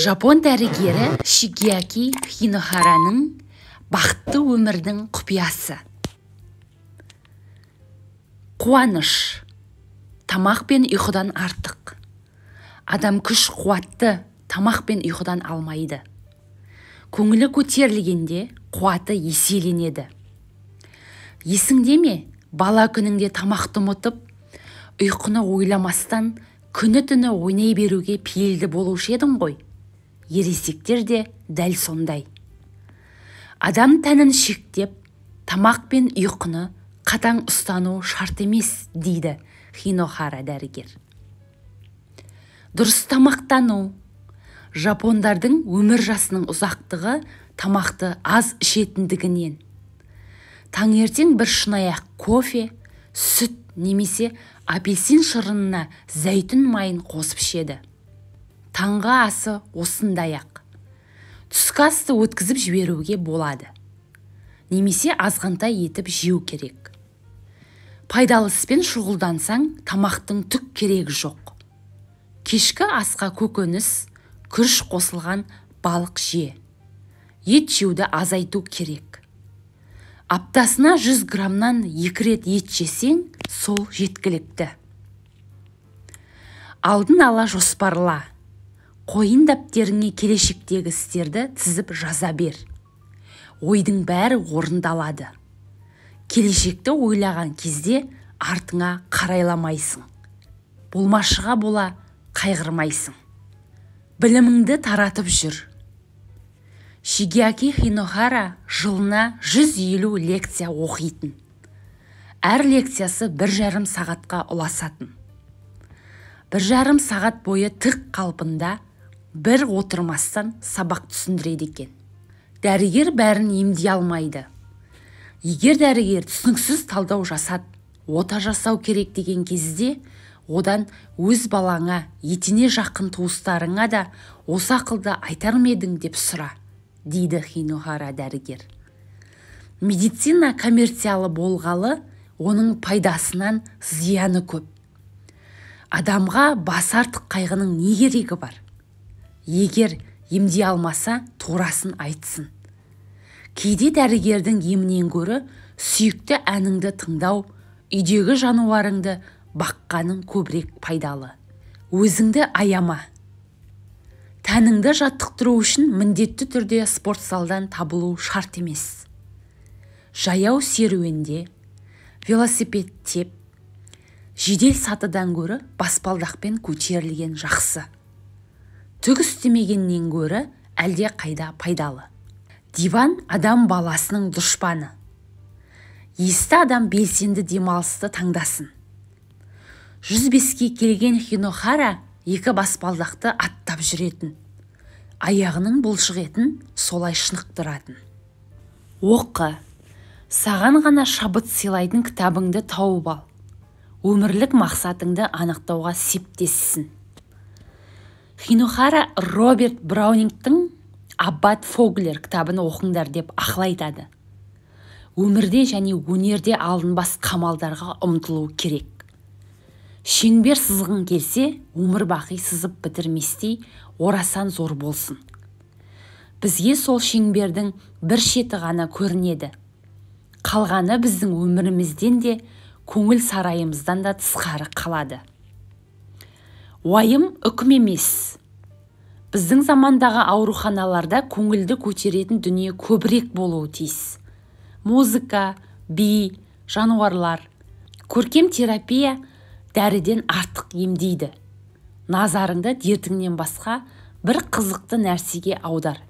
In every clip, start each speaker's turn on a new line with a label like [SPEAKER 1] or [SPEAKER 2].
[SPEAKER 1] жапон дәрігері Шигиаки хинохараның бақытты өмірдің құпиясы қуаныш тамақ пен ұйқыдан артық адам күш қуатты тамақ пен ұйқыдан алмайды көңілі көтерілгенде қуаты еселенеді есіңде ме бала күніңде тамақты ұмытып ұйқыны ойламастан күні түні ойнай беруге пейілді болушы едің ғой ересектер де дәл сондай адам тәнін шектеп тамақ пен ұйқыны қатаң ұстану шарт емес дейді хинохара дәрігер дұрыс тамақтану жапондардың өмір жасының ұзақтығы тамақты аз ішетіндігінен таңертең бір шынаяқ кофе сүт немесе апельсин шырынына зәйтүн майын қосып ішеді таңғы асы осындай ақ түскі өткізіп жіберуге болады немесе азғантай етіп жеу керек пайдалы іспен шұғылдансаң тамақтың түк керегі жоқ кешкі асқа көкөніс күріш қосылған балық же ет жеуді азайту керек аптасына 100 грамнан екі рет ет жесең сол жеткілікті алдын ала жоспарла қойын дәптеріңе келешектегі істерді тізіп жаза бер ойдың бәрі орындалады келешекті ойлаған кезде артыңа қарайламайсың болмашыға бола қайғырмайсың біліміңді таратып жүр Шигиаки хинохара жылына 150 лекция оқитын әр лекциясы бір жарым сағатқа ұласатын бір жарым сағат бойы тік қалпында бір отырмастан сабақ түсіндіреді екен дәрігер бәрін емдей алмайды егер дәрігер түсініксіз талдау жасат ота жасау керек деген кезде одан өз балаңа етене жақын туыстарыңа да осы ақылды айтар ма деп сұра дейді хинохара дәрігер медицина коммерциялы болғалы оның пайдасынан зияны көп адамға басартық артық қайғының не керегі бар егер емдей алмаса турасын айтсын кейде дәрігердің емінен гөрі сүйікті әніңді тыңдау үйдегі жануарыңды баққаның көбірек пайдалы өзіңді аяма тәніңді жаттықтыру үшін міндетті түрде спорт залдан табылу шарт емес жаяу серуенде велосипед теп, жедел сатыдан гөрі баспалдақпен көтерілген жақсы түк істемегеннен гөрі әлде қайда пайдалы диван адам баласының дұшпаны есті адам белсенді демалысты таңдасын жүз беске келген хинохара екі баспалдақты аттап жүретін аяғының бұлшық етін солай шынықтыратын оқы саған ғана шабыт сыйлайтын кітабыңды тауып ал өмірлік мақсатыңды анықтауға септессін хинохара роберт браунингтің аббат фоглер кітабын оқыңдар деп ақыл айтады өмірде және өнерде алынбас қамалдарға ұмтылу керек шеңбер сызғың келсе өмір бақи сызып бітірместей орасан зор болсын бізге сол шеңбердің бір шеті ғана көрінеді қалғаны біздің өмірімізден де көңіл сарайымыздан да тысқары қалады уайым үкім емес біздің замандағы ауруханаларда көңілді көтеретін дүние көбірек болуы тиіс музыка би жануарлар көркем терапия дәріден артық емдейді назарыңды дертіңнен басқа бір қызықты нәрсеге аудар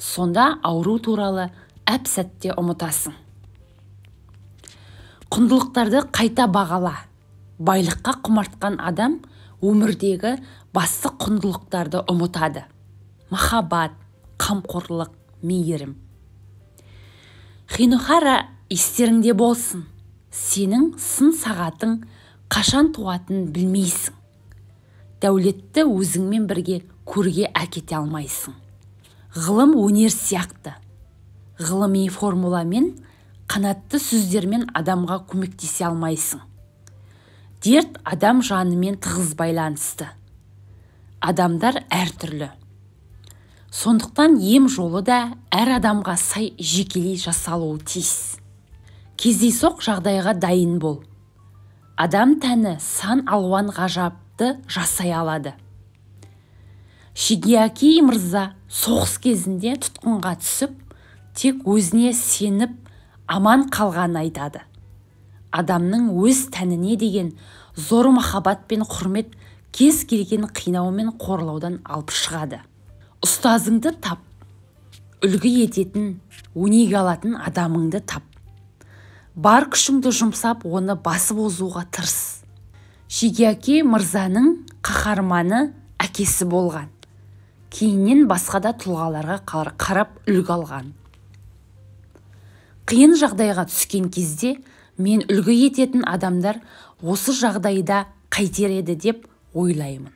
[SPEAKER 1] сонда ауру туралы әп сәтте ұмытасың құндылықтарды қайта бағала байлыққа құмартқан адам өмірдегі басты құндылықтарды ұмытады махаббат қамқорлық мейірім хинухара естеріңде болсын сенің сын сағатың қашан туатынын білмейсің дәулетті өзіңмен бірге көрге әкете алмайсың ғылым өнер сияқты ғылыми формуламен қанатты сөздермен адамға көмектесе алмайсың дерт адам жанымен тығыз байланысты адамдар әртүрлі сондықтан ем жолы да әр адамға сай жекелей жасалуы тиіс кездейсоқ жағдайға дайын бол адам тәні сан алуан ғажапты жасай алады шигиаки мырза соғыс кезінде тұтқынға түсіп тек өзіне сеніп аман қалғанын айтады адамның өз тәніне деген зор махаббат пен құрмет кез келген қинау мен қорлаудан алып шығады ұстазыңды тап үлгі ететін өнеге алатын адамыңды тап бар күшіңді жұмсап оны басып озуға тырыс шегеәке мырзаның қаһарманы әкесі болған кейіннен басқа да тұлғаларға қарап үлгі алған қиын жағдайға түскен кезде мен үлгі ететін адамдар осы жағдайда қайтер еді деп ойлаймын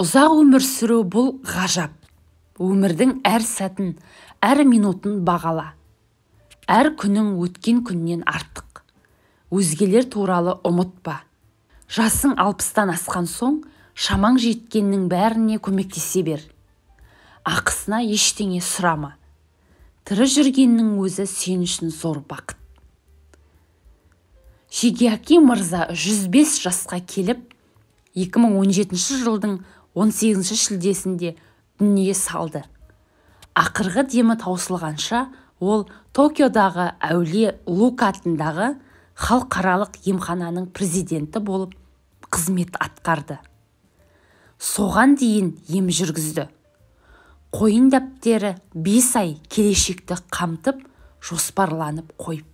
[SPEAKER 1] ұзақ өмір сүру бұл ғажап өмірдің әр сәтін әр минутын бағала әр күнің өткен күннен артық өзгелер туралы ұмытпа жасың алпыстан асқан соң шамаң жеткеннің бәріне көмектесе бер ақысына ештеңе сұрама тірі жүргеннің өзі сен үшін зор бақыт шигиаки мырза 105 жасқа келіп 2017 жылдың 18 шілдесінде дүние салды ақырғы демі таусылғанша ол токиодағы әулие лука атындағы халықаралық емхананың президенті болып қызмет атқарды соған дейін ем жүргізді қойын дәптері бес ай келешекті қамтып жоспарланып қойып.